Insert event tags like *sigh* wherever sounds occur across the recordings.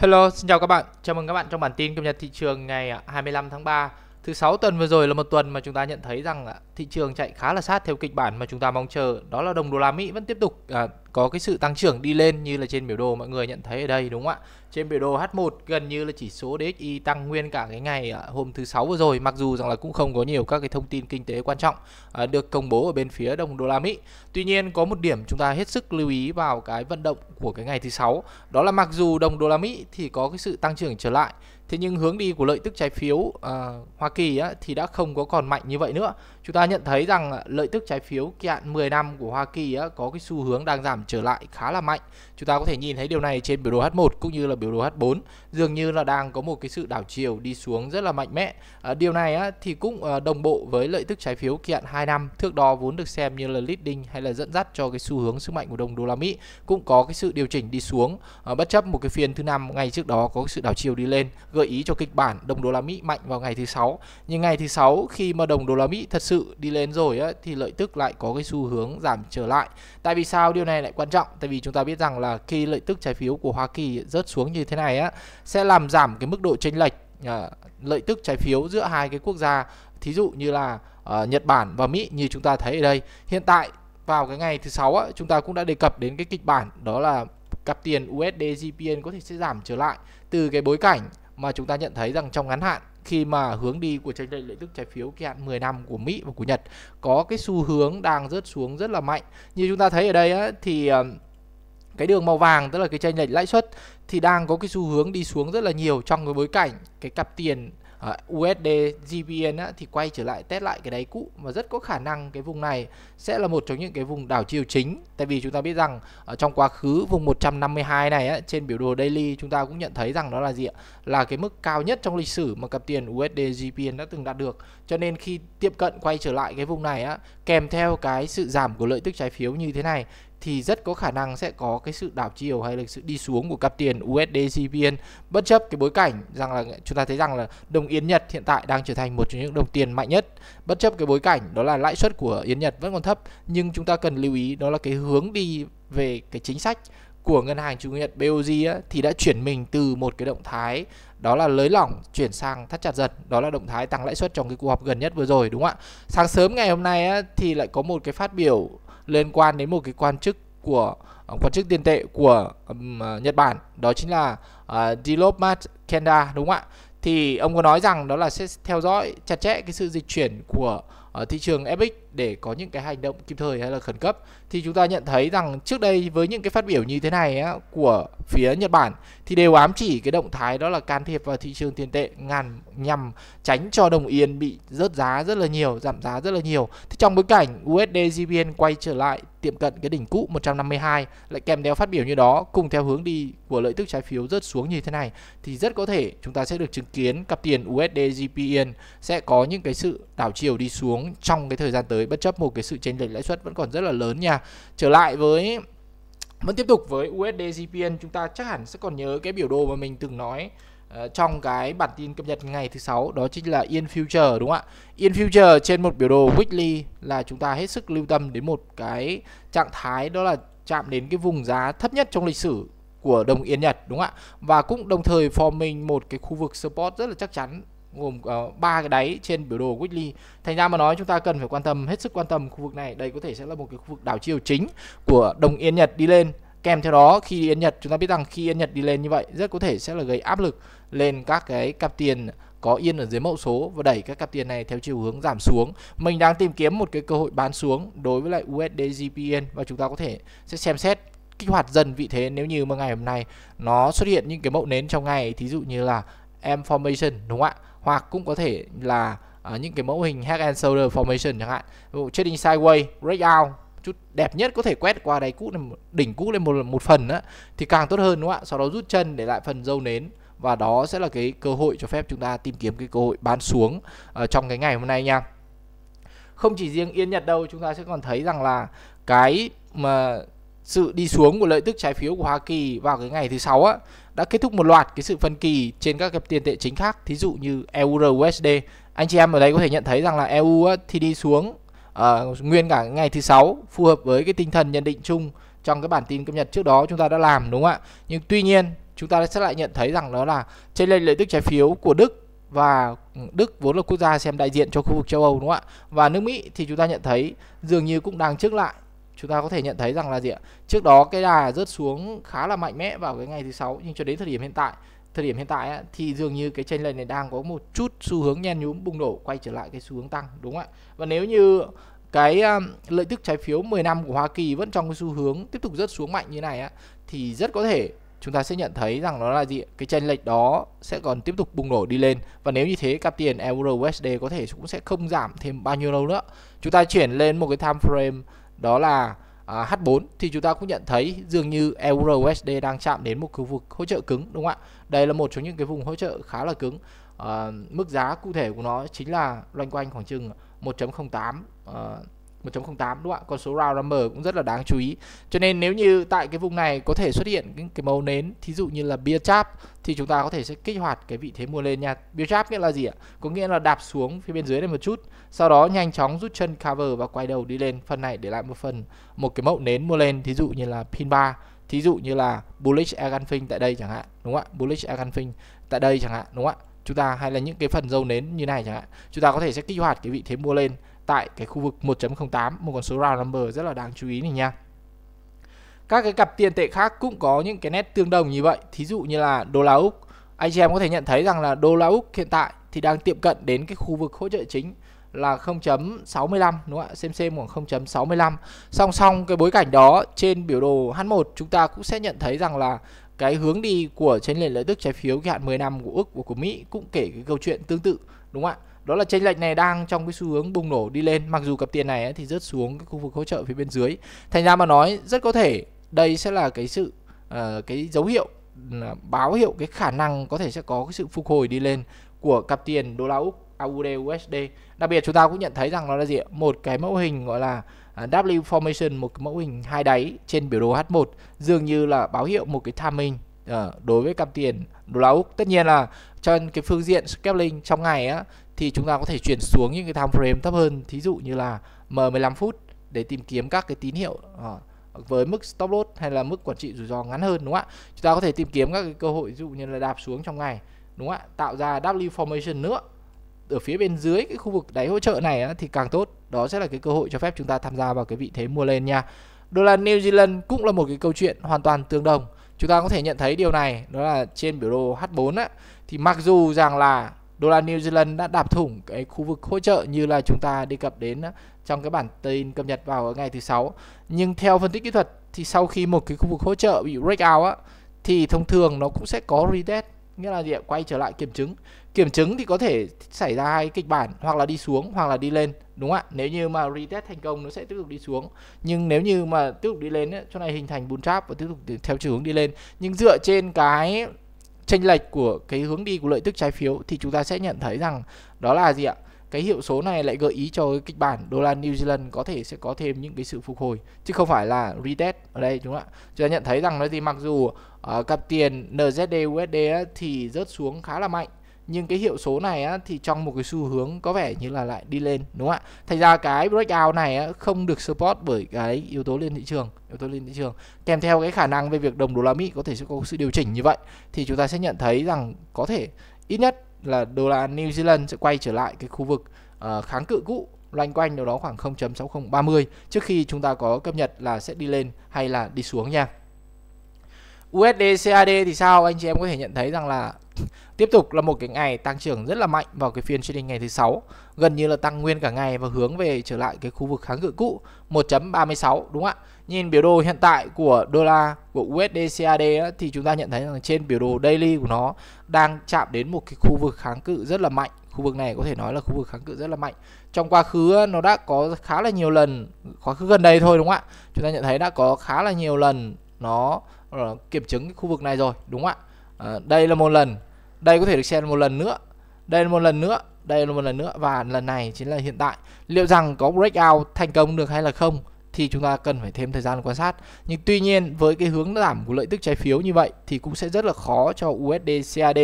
Hello, xin chào các bạn. Chào mừng các bạn trong bản tin cập nhật thị trường ngày 25 à, tháng 3 Thứ sáu tuần vừa rồi là một tuần mà chúng ta nhận thấy rằng thị trường chạy khá là sát theo kịch bản mà chúng ta mong chờ. Đó là đồng đô la Mỹ vẫn tiếp tục à, có cái sự tăng trưởng đi lên như là trên biểu đồ mọi người nhận thấy ở đây đúng không ạ? Trên biểu đồ H1 gần như là chỉ số DXY tăng nguyên cả cái ngày à, hôm thứ sáu vừa rồi mặc dù rằng là cũng không có nhiều các cái thông tin kinh tế quan trọng à, được công bố ở bên phía đồng đô la Mỹ. Tuy nhiên có một điểm chúng ta hết sức lưu ý vào cái vận động của cái ngày thứ sáu đó là mặc dù đồng đô la Mỹ thì có cái sự tăng trưởng trở lại Thế nhưng hướng đi của lợi tức trái phiếu uh, Hoa Kỳ á, thì đã không có còn mạnh như vậy nữa. Chúng ta nhận thấy rằng lợi tức trái phiếu kỳ hạn 10 năm của Hoa Kỳ á, có cái xu hướng đang giảm trở lại khá là mạnh. Chúng ta có thể nhìn thấy điều này trên biểu đồ H1 cũng như là biểu đồ H4 dường như là đang có một cái sự đảo chiều đi xuống rất là mạnh mẽ. À, điều này á, thì cũng à, đồng bộ với lợi tức trái phiếu kỳ hạn 2 năm thước đo vốn được xem như là leading hay là dẫn dắt cho cái xu hướng sức mạnh của đồng đô la Mỹ cũng có cái sự điều chỉnh đi xuống à, bất chấp một cái phiên thứ năm ngày trước đó có sự đảo chiều đi lên gợi ý cho kịch bản đồng đô la Mỹ mạnh vào ngày thứ sáu. Nhưng ngày thứ sáu khi mà đồng đô la Mỹ thật sự đi lên rồi á, thì lợi tức lại có cái xu hướng giảm trở lại. Tại vì sao điều này lại quan trọng? Tại vì chúng ta biết rằng là khi lợi tức trái phiếu của Hoa Kỳ rớt xuống như thế này á sẽ làm giảm cái mức độ chênh lệch à, lợi tức trái phiếu giữa hai cái quốc gia thí dụ như là à, Nhật Bản và Mỹ như chúng ta thấy ở đây. Hiện tại vào cái ngày thứ sáu á, chúng ta cũng đã đề cập đến cái kịch bản đó là cặp tiền USD JPY có thể sẽ giảm trở lại từ cái bối cảnh mà chúng ta nhận thấy rằng trong ngắn hạn khi mà hướng đi của tranh lệch lợi tức trái phiếu kỳ hạn 10 năm của Mỹ và của Nhật có cái xu hướng đang rớt xuống rất là mạnh. Như chúng ta thấy ở đây á, thì ờ, cái đường màu vàng tức là cái tranh lệch lãi suất thì đang có cái xu hướng đi xuống rất là nhiều trong cái bối cảnh cái cặp tiền ờ, USD GBN á, thì quay trở lại test lại cái đáy cũ và rất có khả năng cái vùng này sẽ là một trong những cái vùng đảo chiều chính tại vì chúng ta biết rằng ở trong quá khứ vùng 152 này á, trên biểu đồ daily chúng ta cũng nhận thấy rằng đó là gì ạ là cái mức cao nhất trong lịch sử mà cặp tiền USD JPY đã từng đạt được. Cho nên khi tiếp cận quay trở lại cái vùng này á, kèm theo cái sự giảm của lợi tức trái phiếu như thế này thì rất có khả năng sẽ có cái sự đảo chiều hay là sự đi xuống của cặp tiền USD JPY bất chấp cái bối cảnh rằng là chúng ta thấy rằng là đồng yên Nhật hiện tại đang trở thành một trong những đồng tiền mạnh nhất bất chấp cái bối cảnh đó là lãi suất của Yên Nhật vẫn còn thấp nhưng chúng ta cần lưu ý đó là cái hướng đi về cái chính sách của ngân hàng chủ nhật BOJ á, thì đã chuyển mình từ một cái động thái đó là lới lỏng chuyển sang thắt chặt dần đó là động thái tăng lãi suất trong cái cuộc họp gần nhất vừa rồi đúng không ạ sáng sớm ngày hôm nay á, thì lại có một cái phát biểu liên quan đến một cái quan chức của ờ, quan chức tiền tệ của um, Nhật Bản đó chính là uh, Dilopmat Kenda đúng không ạ thì ông có nói rằng đó là sẽ theo dõi chặt chẽ cái sự dịch chuyển của uh, thị trường FX để có những cái hành động kịp thời hay là khẩn cấp thì chúng ta nhận thấy rằng trước đây với những cái phát biểu như thế này á, của phía Nhật Bản thì đều ám chỉ cái động thái đó là can thiệp vào thị trường tiền tệ ngàn nhằm tránh cho đồng yên bị rớt giá rất là nhiều, giảm giá rất là nhiều. Thì trong bối cảnh USD JPY quay trở lại tiệm cận cái đỉnh cũ 152 lại kèm theo phát biểu như đó cùng theo hướng đi của lợi tức trái phiếu rớt xuống như thế này thì rất có thể chúng ta sẽ được chứng kiến cặp tiền USD JPY sẽ có những cái sự đảo chiều đi xuống trong cái thời gian tới tới bất chấp một cái sự chênh lệch lãi suất vẫn còn rất là lớn nha trở lại với vẫn tiếp tục với USD GPN chúng ta chắc hẳn sẽ còn nhớ cái biểu đồ mà mình từng nói uh, trong cái bản tin cập nhật ngày thứ sáu đó chính là Yên Future đúng không ạ? Yên Future trên một biểu đồ weekly là chúng ta hết sức lưu tâm đến một cái trạng thái đó là chạm đến cái vùng giá thấp nhất trong lịch sử của đồng yên Nhật đúng không ạ? Và cũng đồng thời forming một cái khu vực support rất là chắc chắn gồm ờ, ba uh, cái đáy trên biểu đồ weekly thành ra mà nói chúng ta cần phải quan tâm hết sức quan tâm khu vực này đây có thể sẽ là một cái khu vực đảo chiều chính của đồng yên nhật đi lên kèm theo đó khi yên nhật chúng ta biết rằng khi yên nhật đi lên như vậy rất có thể sẽ là gây áp lực lên các cái cặp tiền có yên ở dưới mẫu số và đẩy các cặp tiền này theo chiều hướng giảm xuống. Mình đang tìm kiếm một cái cơ hội bán xuống đối với lại USD JPY và chúng ta có thể sẽ xem xét kích hoạt dần vị thế nếu như mà ngày hôm nay nó xuất hiện những cái mẫu nến trong ngày thí dụ như là M formation đúng không ạ? Hoặc cũng có thể là à, những cái mẫu hình head and shoulder formation chẳng hạn. Ví dụ trading sideways, breakout chút đẹp nhất có thể quét qua đáy cũ lên đỉnh cũ lên một một phần á thì càng tốt hơn đúng không ạ? Sau đó rút chân để lại phần dâu nến và đó sẽ là cái cơ hội cho phép chúng ta tìm kiếm cái cơ hội bán xuống uh, trong cái ngày hôm nay nha. Không chỉ riêng Yên Nhật đâu, chúng ta sẽ còn thấy rằng là cái mà sự đi xuống của lợi tức trái phiếu của Hoa Kỳ vào cái ngày thứ sáu á đã kết thúc một loạt cái sự phân kỳ trên các cặp tiền tệ chính khác thí dụ như EUR USD anh chị em ở đây có thể nhận thấy rằng là EU thì đi xuống uh, nguyên cả ngày thứ sáu phù hợp với cái tinh thần nhận định chung trong cái bản tin cập nhật trước đó chúng ta đã làm đúng không ạ nhưng tuy nhiên chúng ta sẽ lại nhận thấy rằng đó là trên lệnh lợi tức trái phiếu của Đức và Đức vốn là quốc gia xem đại diện cho khu vực châu Âu đúng không ạ và nước Mỹ thì chúng ta nhận thấy dường như cũng đang trước lại chúng ta có thể nhận thấy rằng là gì ạ trước đó cái đà rớt xuống khá là mạnh mẽ vào cái ngày thứ sáu nhưng cho đến thời điểm hiện tại thời điểm hiện tại ấy, thì dường như cái chênh lệch này đang có một chút xu hướng nhen nhúm bùng nổ quay trở lại cái xu hướng tăng đúng không ạ và nếu như cái à, lợi tức trái phiếu 10 năm của Hoa Kỳ vẫn trong cái xu hướng tiếp tục rớt xuống mạnh như này á thì rất có thể chúng ta sẽ nhận thấy rằng nó là gì cái chênh lệch đó sẽ còn tiếp tục bùng nổ đi lên và nếu như thế cặp tiền euro USD có thể cũng sẽ không giảm thêm bao nhiêu lâu nữa chúng ta chuyển lên một cái time frame đó là à, H4 thì chúng ta cũng nhận thấy dường như euro USD đang chạm đến một khu vực hỗ trợ cứng đúng không ạ? Đây là một trong những cái vùng hỗ trợ khá là cứng. À, mức giá cụ thể của nó chính là loanh quanh khoảng chừng 1.08 à, 1.08 đúng không ạ? Con số round number cũng rất là đáng chú ý. Cho nên nếu như tại cái vùng này có thể xuất hiện những cái màu nến, thí dụ như là beer trap thì chúng ta có thể sẽ kích hoạt cái vị thế mua lên nha. Beer trap nghĩa là gì ạ? Có nghĩa là đạp xuống phía bên dưới này một chút, sau đó nhanh chóng rút chân cover và quay đầu đi lên. Phần này để lại một phần một cái mẫu nến mua lên, thí dụ như là pin bar, thí dụ như là bullish engulfing tại đây chẳng hạn đúng không ạ bullish engulfing tại đây chẳng hạn đúng không ạ chúng ta hay là những cái phần dâu nến như này chẳng hạn chúng ta có thể sẽ kích hoạt cái vị thế mua lên tại cái khu vực 1.08 một con số round number rất là đáng chú ý này nha các cái cặp tiền tệ khác cũng có những cái nét tương đồng như vậy thí dụ như là đô la úc anh chị em có thể nhận thấy rằng là đô la úc hiện tại thì đang tiệm cận đến cái khu vực hỗ trợ chính là 0.65 đúng không ạ? Xem xem khoảng 0.65. Song song cái bối cảnh đó trên biểu đồ H1 chúng ta cũng sẽ nhận thấy rằng là cái hướng đi của trên nền lợi tức trái phiếu kỳ hạn 10 năm của Úc và của Mỹ cũng kể cái câu chuyện tương tự đúng không ạ? đó là chênh lệch này đang trong cái xu hướng bùng nổ đi lên mặc dù cặp tiền này ấy, thì rớt xuống cái khu vực hỗ trợ phía bên dưới thành ra mà nói rất có thể đây sẽ là cái sự uh, cái dấu hiệu báo hiệu cái khả năng có thể sẽ có cái sự phục hồi đi lên của cặp tiền đô la Úc AUD USD. Đặc biệt chúng ta cũng nhận thấy rằng nó là gì Một cái mẫu hình gọi là à, W formation, một cái mẫu hình hai đáy trên biểu đồ H1 dường như là báo hiệu một cái timing Ờ, đối với cặp tiền đô la Úc tất nhiên là trên cái phương diện scaling trong ngày á thì chúng ta có thể chuyển xuống những cái time frame thấp hơn thí dụ như là M15 phút để tìm kiếm các cái tín hiệu à, với mức stop loss hay là mức quản trị rủi ro ngắn hơn đúng không ạ chúng ta có thể tìm kiếm các cái cơ hội ví dụ như là đạp xuống trong ngày đúng không ạ tạo ra W formation nữa ở phía bên dưới cái khu vực đáy hỗ trợ này á, thì càng tốt đó sẽ là cái cơ hội cho phép chúng ta tham gia vào cái vị thế mua lên nha đô la New Zealand cũng là một cái câu chuyện hoàn toàn tương đồng chúng ta có thể nhận thấy điều này đó là trên biểu đồ H4 á, thì mặc dù rằng là đô la New Zealand đã đạp thủng cái khu vực hỗ trợ như là chúng ta đề cập đến trong cái bản tin cập nhật vào ngày thứ sáu nhưng theo phân tích kỹ thuật thì sau khi một cái khu vực hỗ trợ bị break out á thì thông thường nó cũng sẽ có retest nghĩa là gì quay trở lại kiểm chứng kiểm chứng thì có thể xảy ra hai kịch bản hoặc là đi xuống hoặc là đi lên đúng không ạ nếu như mà retest thành công nó sẽ tiếp tục đi xuống nhưng nếu như mà tiếp tục đi lên ấy, chỗ này hình thành bull trap và tiếp tục theo chiều hướng đi lên nhưng dựa trên cái chênh lệch của cái hướng đi của lợi tức trái phiếu thì chúng ta sẽ nhận thấy rằng đó là gì ạ cái hiệu số này lại gợi ý cho cái kịch bản đô la New Zealand có thể sẽ có thêm những cái sự phục hồi chứ không phải là retest ở đây đúng không ạ chúng ta nhận thấy rằng nó gì mặc dù uh, cặp tiền NZD USD thì rớt xuống khá là mạnh nhưng cái hiệu số này á, thì trong một cái xu hướng có vẻ như là lại đi lên đúng không ạ thành ra cái breakout này á, không được support bởi cái yếu tố lên thị trường yếu tố lên thị trường kèm theo cái khả năng về việc đồng đô la mỹ có thể sẽ có sự điều chỉnh như vậy thì chúng ta sẽ nhận thấy rằng có thể ít nhất là đô la New Zealand sẽ quay trở lại cái khu vực uh, kháng cự cũ loanh quanh đâu đó khoảng 0.6030 trước khi chúng ta có cập nhật là sẽ đi lên hay là đi xuống nha. USD CAD thì sao anh chị em có thể nhận thấy rằng là *clears throat* tiếp tục là một cái ngày tăng trưởng rất là mạnh vào cái phiên trading ngày thứ sáu gần như là tăng nguyên cả ngày và hướng về trở lại cái khu vực kháng cự cũ 1.36 đúng không ạ nhìn biểu đồ hiện tại của đô la của USD CAD thì chúng ta nhận thấy rằng trên biểu đồ daily của nó đang chạm đến một cái khu vực kháng cự rất là mạnh khu vực này có thể nói là khu vực kháng cự rất là mạnh trong quá khứ nó đã có khá là nhiều lần quá khứ gần đây thôi đúng không ạ chúng ta nhận thấy đã có khá là nhiều lần nó Ờ, kiểm chứng cái khu vực này rồi đúng không ạ ờ, đây là một lần đây có thể được xem một lần nữa đây là một lần nữa đây là một lần nữa và lần này chính là hiện tại liệu rằng có breakout thành công được hay là không thì chúng ta cần phải thêm thời gian quan sát nhưng tuy nhiên với cái hướng giảm của lợi tức trái phiếu như vậy thì cũng sẽ rất là khó cho USD CAD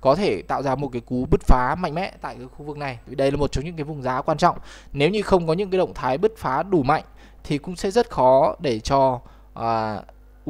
có thể tạo ra một cái cú bứt phá mạnh mẽ tại cái khu vực này vì đây là một trong những cái vùng giá quan trọng nếu như không có những cái động thái bứt phá đủ mạnh thì cũng sẽ rất khó để cho uh,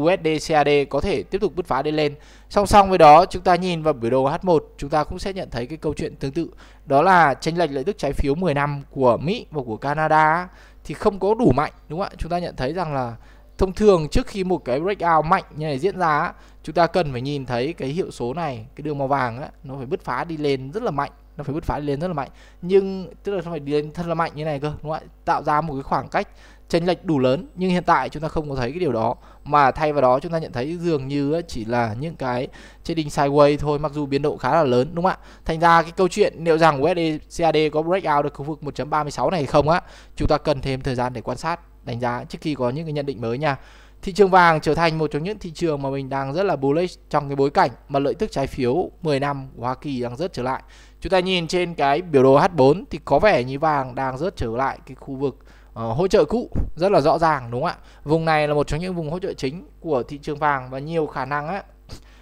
USD CAD có thể tiếp tục bứt phá đi lên. Song song với đó, chúng ta nhìn vào biểu đồ H1, chúng ta cũng sẽ nhận thấy cái câu chuyện tương tự. Đó là chênh lệch lợi tức trái phiếu 10 năm của Mỹ và của Canada thì không có đủ mạnh đúng không ạ? Chúng ta nhận thấy rằng là thông thường trước khi một cái breakout mạnh như này diễn ra, chúng ta cần phải nhìn thấy cái hiệu số này, cái đường màu vàng á, nó phải bứt phá đi lên rất là mạnh nó phải bứt phá đi lên rất là mạnh nhưng tức là nó phải đi lên thật là mạnh như này cơ đúng không ạ tạo ra một cái khoảng cách chênh lệch đủ lớn nhưng hiện tại chúng ta không có thấy cái điều đó mà thay vào đó chúng ta nhận thấy dường như chỉ là những cái trading sideways thôi mặc dù biến độ khá là lớn đúng không ạ thành ra cái câu chuyện liệu rằng USD CAD có breakout được khu vực 1.36 này không á chúng ta cần thêm thời gian để quan sát đánh giá trước khi có những cái nhận định mới nha thị trường vàng trở thành một trong những thị trường mà mình đang rất là bullish trong cái bối cảnh mà lợi tức trái phiếu 10 năm của Hoa Kỳ đang rớt trở lại. Chúng ta nhìn trên cái biểu đồ H4 thì có vẻ như vàng đang rớt trở lại cái khu vực uh, hỗ trợ cũ rất là rõ ràng đúng không ạ vùng này là một trong những vùng hỗ trợ chính của thị trường vàng và nhiều khả năng á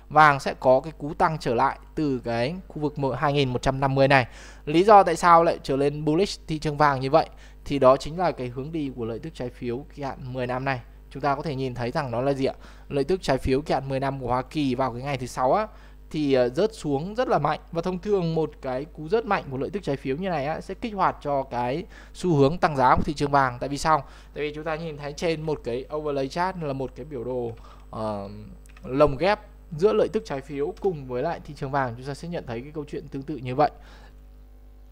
vàng sẽ có cái cú tăng trở lại từ cái khu vực 2150 này lý do tại sao lại trở lên bullish thị trường vàng như vậy thì đó chính là cái hướng đi của lợi tức trái phiếu kỳ hạn 10 năm này chúng ta có thể nhìn thấy rằng nó là gì ạ lợi tức trái phiếu kỳ hạn 10 năm của Hoa Kỳ vào cái ngày thứ sáu á thì ờ, rớt xuống rất là mạnh và thông thường một cái cú rớt mạnh của lợi tức trái phiếu như này á, sẽ kích hoạt cho cái xu hướng tăng giá của thị trường vàng tại vì sao tại vì chúng ta nhìn thấy trên một cái overlay chart là một cái biểu đồ uh, lồng ghép giữa lợi tức trái phiếu cùng với lại thị trường vàng chúng ta sẽ nhận thấy cái câu chuyện tương tự như vậy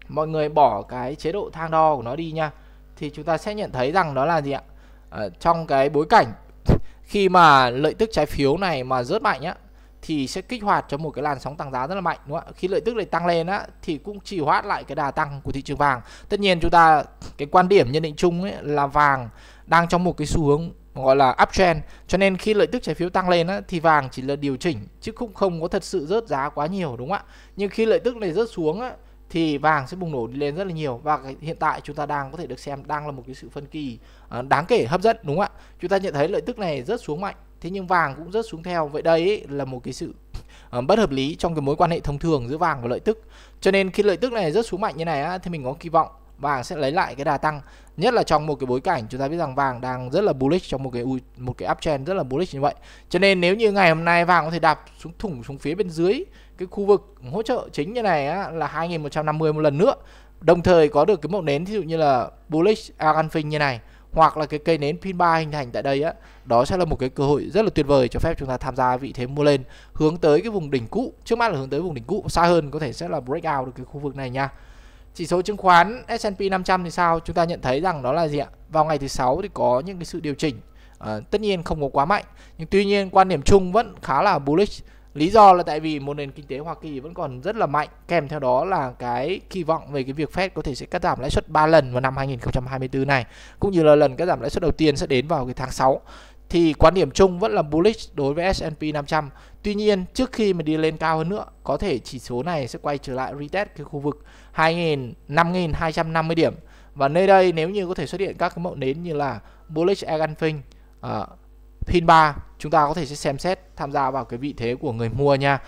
mọi người bỏ cái chế độ thang đo của nó đi nha thì chúng ta sẽ nhận thấy rằng đó là gì ạ à, trong cái bối cảnh *laughs* khi mà lợi tức trái phiếu này mà rớt mạnh á thì sẽ kích hoạt cho một cái làn sóng tăng giá rất là mạnh đúng không ạ khi lợi tức này tăng lên á thì cũng chỉ hoãn lại cái đà tăng của thị trường vàng tất nhiên chúng ta cái quan điểm nhận định chung ấy là vàng đang trong một cái xu hướng gọi là uptrend cho nên khi lợi tức trái phiếu tăng lên á, thì vàng chỉ là điều chỉnh chứ cũng không có thật sự rớt giá quá nhiều đúng không ạ nhưng khi lợi tức này rớt xuống á, thì vàng sẽ bùng nổ đi lên rất là nhiều và hiện tại chúng ta đang có thể được xem đang là một cái sự phân kỳ ờ, đáng kể hấp dẫn đúng không ạ chúng ta nhận thấy lợi tức này rớt xuống mạnh thế nhưng vàng cũng rớt xuống theo vậy đấy là một cái sự uh, bất hợp lý trong cái mối quan hệ thông thường giữa vàng và lợi tức cho nên khi lợi tức này rớt xuống mạnh như này á, thì mình có kỳ vọng vàng sẽ lấy lại cái đà tăng nhất là trong một cái bối cảnh chúng ta biết rằng vàng đang rất là bullish trong một cái một cái uptrend rất là bullish như vậy cho nên nếu như ngày hôm nay vàng có thể đạp xuống thủng xuống phía bên dưới cái khu vực hỗ trợ chính như này á, là 2150 một lần nữa đồng thời có được cái mẫu nến thí dụ như là bullish arganfin như này hoặc là cái cây nến pin 3 hình thành tại đây á đó sẽ là một cái cơ hội rất là tuyệt vời cho phép chúng ta tham gia vị thế mua lên hướng tới cái vùng đỉnh cũ trước mắt là hướng tới vùng đỉnh cũ xa hơn có thể sẽ là breakout được cái khu vực này nha chỉ số chứng khoán S&P 500 thì sao chúng ta nhận thấy rằng đó là gì ạ vào ngày thứ sáu thì có những cái sự điều chỉnh à, tất nhiên không có quá mạnh nhưng tuy nhiên quan điểm chung vẫn khá là bullish Lý do là tại vì một nền kinh tế Hoa Kỳ vẫn còn rất là mạnh, kèm theo đó là cái kỳ vọng về cái việc Fed có thể sẽ cắt giảm lãi suất 3 lần vào năm 2024 này, cũng như là lần cắt giảm lãi suất đầu tiên sẽ đến vào cái tháng 6 thì quan điểm chung vẫn là bullish đối với S&P 500. Tuy nhiên, trước khi mà đi lên cao hơn nữa, có thể chỉ số này sẽ quay trở lại retest cái khu vực 2.000 5.250 điểm. Và nơi đây nếu như có thể xuất hiện các cái mẫu nến như là bullish engulfing, uh, ờ, pin 3 chúng ta có thể sẽ xem xét tham gia vào cái vị thế của người mua nha